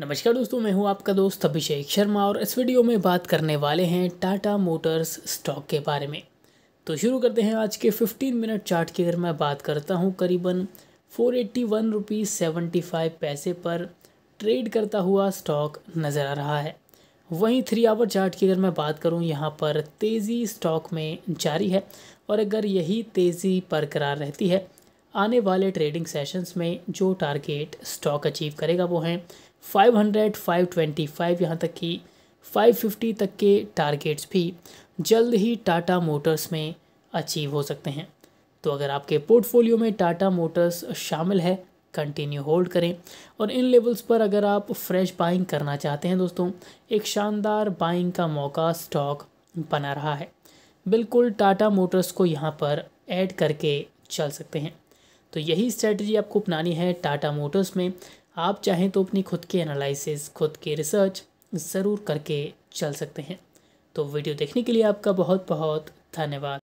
नमस्कार दोस्तों मैं हूं आपका दोस्त अभिषेक शर्मा और इस वीडियो में बात करने वाले हैं टाटा मोटर्स स्टॉक के बारे में तो शुरू करते हैं आज के 15 मिनट चार्ट की अगर मैं बात करता हूं करीबन four eighty one rupees seventy five पैसे पर ट्रेड करता हुआ स्टॉक नज़र आ रहा है वहीं थ्री आवर चार्ट की अगर मैं बात करूँ यहाँ पर तेज़ी स्टॉक में जारी है और अगर यही तेज़ी बरकरार रहती है आने वाले ट्रेडिंग सेशंस में जो टारगेट स्टॉक अचीव करेगा वो हैं 500, 525 यहाँ तक कि 550 तक के टारगेट्स भी जल्द ही टाटा मोटर्स में अचीव हो सकते हैं तो अगर आपके पोर्टफोलियो में टाटा मोटर्स शामिल है कंटिन्यू होल्ड करें और इन लेवल्स पर अगर आप फ्रेश बाइंग करना चाहते हैं दोस्तों एक शानदार बाइंग का मौका स्टॉक बना रहा है बिल्कुल टाटा मोटर्स को यहाँ पर ऐड करके चल सकते हैं तो यही स्ट्रैटी आपको अपनानी है टाटा मोटर्स में आप चाहें तो अपनी खुद के एनालिसिस खुद के रिसर्च ज़रूर करके चल सकते हैं तो वीडियो देखने के लिए आपका बहुत बहुत धन्यवाद